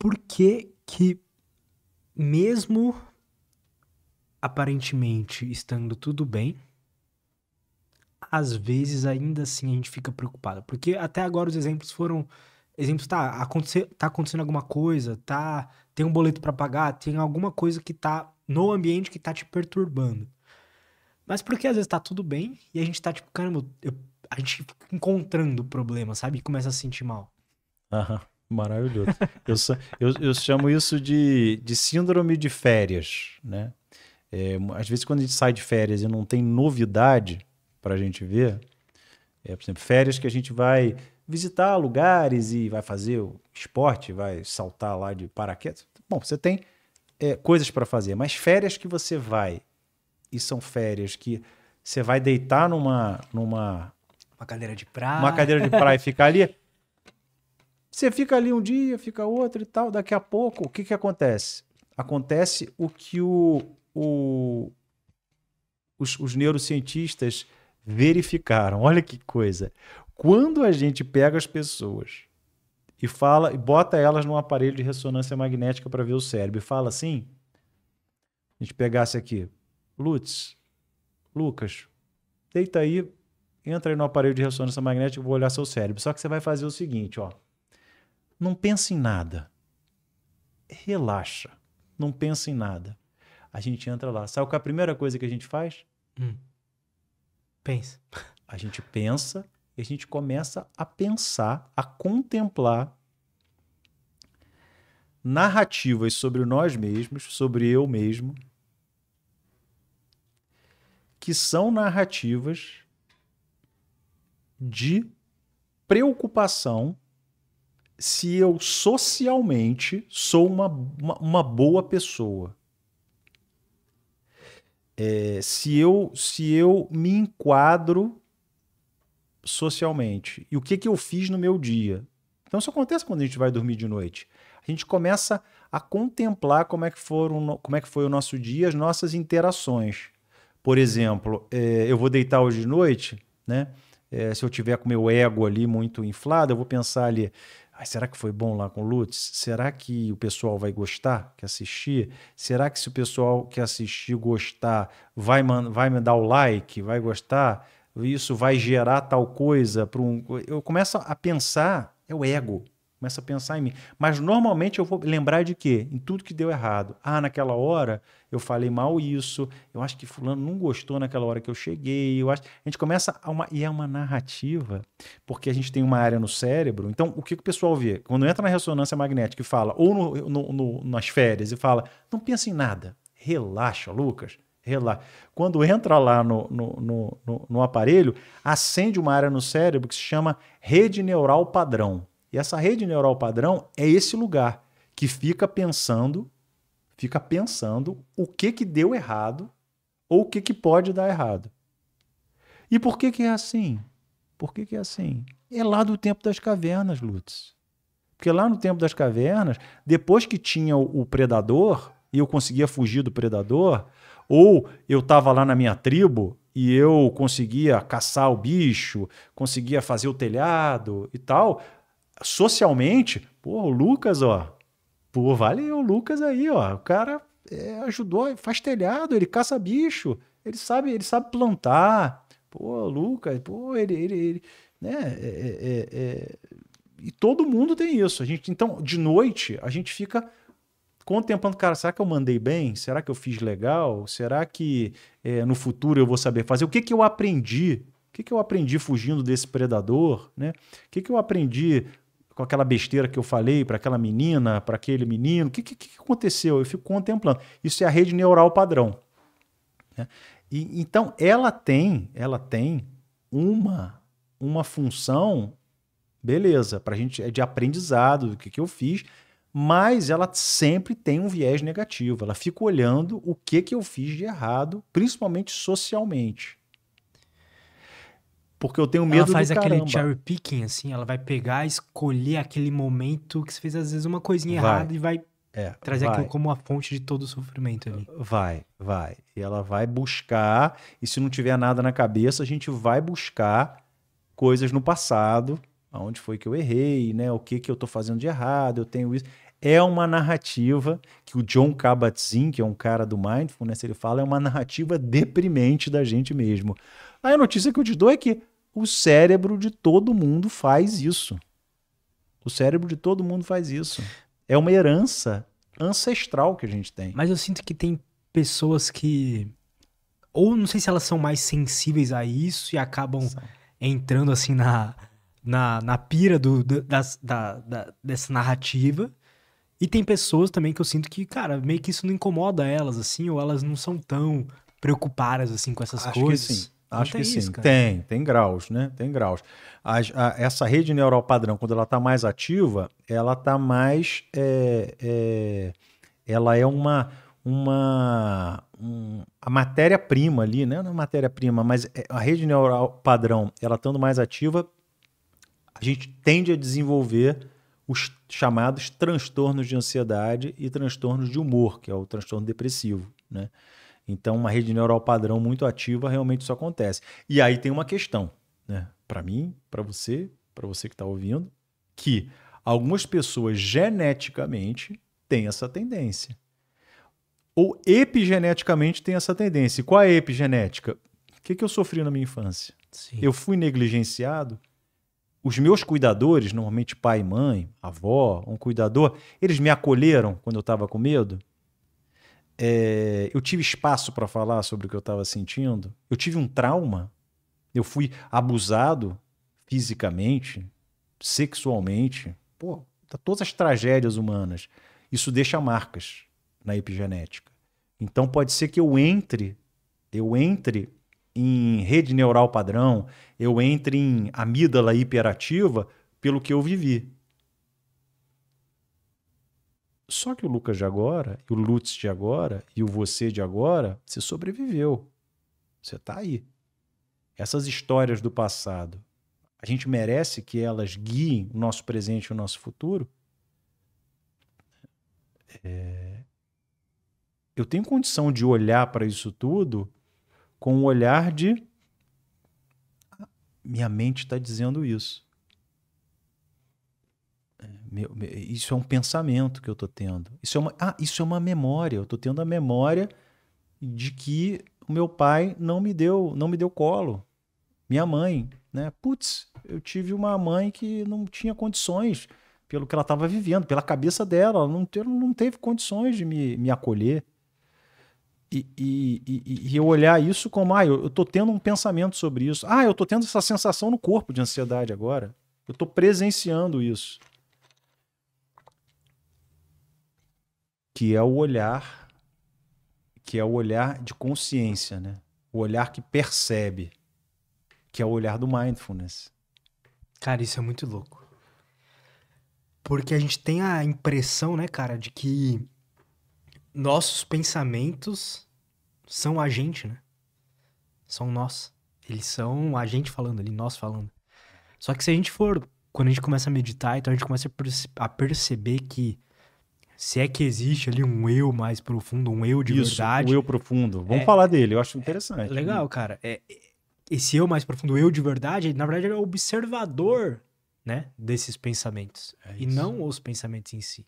por que que, mesmo aparentemente estando tudo bem, às vezes ainda assim a gente fica preocupado. Porque até agora os exemplos foram exemplos, tá, acontecer, tá acontecendo alguma coisa, tá, tem um boleto para pagar, tem alguma coisa que tá no ambiente que tá te perturbando. Mas porque às vezes tá tudo bem e a gente tá tipo, caramba, eu, a gente fica encontrando o problema, sabe? E começa a se sentir mal. Aham. Uhum. Maravilhoso. eu, eu, eu, chamo isso de, de síndrome de férias, né? É, às vezes quando a gente sai de férias e não tem novidade para a gente ver, é, por exemplo, férias que a gente vai visitar lugares e vai fazer esporte, vai saltar lá de paraquedas. Bom, você tem é, coisas para fazer, mas férias que você vai e são férias que você vai deitar numa numa uma cadeira de praia, uma cadeira de praia e ficar ali você fica ali um dia, fica outro e tal. Daqui a pouco, o que, que acontece? Acontece o que o, o, os, os neurocientistas verificaram. Olha que coisa. Quando a gente pega as pessoas e fala e bota elas num aparelho de ressonância magnética para ver o cérebro e fala assim, a gente pegasse aqui, Lutz, Lucas, deita aí, entra aí no aparelho de ressonância magnética, eu vou olhar seu cérebro. Só que você vai fazer o seguinte, ó não pensa em nada. Relaxa, não pensa em nada. A gente entra lá. Sabe qual é a primeira coisa que a gente faz? Hum. Pensa. A gente pensa e a gente começa a pensar, a contemplar narrativas sobre nós mesmos, sobre eu mesmo, que são narrativas de preocupação se eu socialmente sou uma, uma, uma boa pessoa. É, se, eu, se eu me enquadro socialmente e o que, que eu fiz no meu dia. Então, isso acontece quando a gente vai dormir de noite. A gente começa a contemplar como é que, foram, como é que foi o nosso dia, as nossas interações. Por exemplo, é, eu vou deitar hoje de noite, né? É, se eu tiver com meu ego ali muito inflado, eu vou pensar ali, Ai, será que foi bom lá com o Lutz? Será que o pessoal vai gostar que assistir? Será que se o pessoal que assistir gostar, vai, vai me dar o like, vai gostar? Isso vai gerar tal coisa para um. Eu começo a pensar, é o ego. Começa a pensar em mim. Mas normalmente eu vou lembrar de quê? Em tudo que deu errado. Ah, naquela hora eu falei mal isso, eu acho que fulano não gostou naquela hora que eu cheguei. Eu acho... A gente começa a uma. E é uma narrativa, porque a gente tem uma área no cérebro. Então, o que, que o pessoal vê? Quando entra na ressonância magnética e fala, ou no, no, no, nas férias, e fala, não pensa em nada. Relaxa, Lucas. Relaxa. Quando entra lá no, no, no aparelho, acende uma área no cérebro que se chama rede neural padrão. E essa rede neural padrão é esse lugar que fica pensando, fica pensando o que que deu errado ou o que que pode dar errado. E por que que é assim? Por que que é assim? É lá do tempo das cavernas, Lutz. Porque lá no tempo das cavernas, depois que tinha o predador e eu conseguia fugir do predador, ou eu estava lá na minha tribo e eu conseguia caçar o bicho, conseguia fazer o telhado e tal, socialmente, pô, o Lucas, ó. Pô, vale o Lucas aí, ó. O cara é, ajudou, faz telhado, ele caça bicho, ele sabe, ele sabe plantar. Pô, Lucas, pô, ele, ele, ele né? É é, é, é, e todo mundo tem isso. A gente, então, de noite, a gente fica contemplando, cara, será que eu mandei bem? Será que eu fiz legal? Será que é, no futuro eu vou saber fazer? O que, que eu aprendi? O que, que eu aprendi fugindo desse predador? Né? O que, que eu aprendi com aquela besteira que eu falei para aquela menina, para aquele menino? O que, que, que, aconteceu? Eu fico contemplando. Isso é a rede neural padrão. Né? E, então, ela tem, ela tem uma, uma função, beleza, para a gente é de aprendizado do que, que eu fiz, mas ela sempre tem um viés negativo. Ela fica olhando o que, que eu fiz de errado, principalmente socialmente. Porque eu tenho medo do Ela faz aquele cherry picking, assim, ela vai pegar, escolher aquele momento que você fez, às vezes, uma coisinha vai. errada e vai é, trazer vai. aquilo como a fonte de todo o sofrimento ali. Vai, vai. E ela vai buscar, e se não tiver nada na cabeça, a gente vai buscar coisas no passado, aonde foi que eu errei, né? O que que eu tô fazendo de errado, eu tenho isso. É uma narrativa que o John Kabat-Zinn, que é um cara do Mindfulness, ele fala, é uma narrativa deprimente da gente mesmo. Aí a notícia que eu te dou é que o cérebro de todo mundo faz isso. O cérebro de todo mundo faz isso. É uma herança ancestral que a gente tem. Mas eu sinto que tem pessoas que. Ou não sei se elas são mais sensíveis a isso e acabam Sim. entrando assim na, na, na pira do, da, da, da, dessa narrativa. E tem pessoas também que eu sinto que, cara, meio que isso não incomoda elas, assim, ou elas não são tão preocupadas assim com essas Acho coisas. Que sim. Acho que sim. tem, tem graus, né? Tem graus. A, a, essa rede neural padrão, quando ela está mais ativa, ela está mais. É, é, ela é uma. uma um, a matéria-prima ali, né? Não é matéria-prima, mas é, a rede neural padrão, ela estando mais ativa, a gente tende a desenvolver os chamados transtornos de ansiedade e transtornos de humor, que é o transtorno depressivo, né? Então, uma rede neural padrão muito ativa, realmente isso acontece. E aí tem uma questão, né? Para mim, para você, para você que está ouvindo, que algumas pessoas geneticamente têm essa tendência. Ou epigeneticamente têm essa tendência. E qual é a epigenética? O que, que eu sofri na minha infância? Sim. Eu fui negligenciado? os meus cuidadores, normalmente pai e mãe, avó, um cuidador, eles me acolheram quando eu estava com medo? é, eu tive espaço para falar sobre o que eu estava sentindo, eu tive um trauma, eu fui abusado fisicamente, sexualmente, pô, tá todas as tragédias humanas, isso deixa marcas na epigenética. Então pode ser que eu entre, eu entre em rede neural padrão, eu entre em amígdala hiperativa pelo que eu vivi. Só que o Lucas de agora, o Lutz de agora e o você de agora, você sobreviveu. Você está aí. Essas histórias do passado, a gente merece que elas guiem o nosso presente e o nosso futuro? É... Eu tenho condição de olhar para isso tudo com o um olhar de ah, minha mente está dizendo isso. Meu, isso é um pensamento que eu estou tendo. Isso é uma, ah, isso é uma memória. Eu estou tendo a memória de que o meu pai não me deu, não me deu colo. Minha mãe, né? Putz, eu tive uma mãe que não tinha condições pelo que ela estava vivendo, pela cabeça dela, ela não, ter não teve condições de me, me acolher. E, e, e, e, eu olhar isso como, ah, eu, eu tô tendo um pensamento sobre isso. Ah, eu tô tendo essa sensação no corpo de ansiedade agora. Eu tô presenciando isso. que é o olhar que é o olhar de consciência, né? O olhar que percebe, que é o olhar do mindfulness. Cara, isso é muito louco. Porque a gente tem a impressão, né, cara, de que nossos pensamentos são a gente, né? São nós. Eles são a gente falando ali, nós falando. Só que se a gente for, quando a gente começa a meditar, então a gente começa a, perce a perceber que se é que existe ali um eu mais profundo, um eu de Isso, verdade. O eu profundo. Vamos é, falar dele, eu acho interessante. Né? É legal, cara. É, esse eu mais profundo, o eu de verdade, na verdade, ele é observador né, desses pensamentos. É e não os pensamentos em si.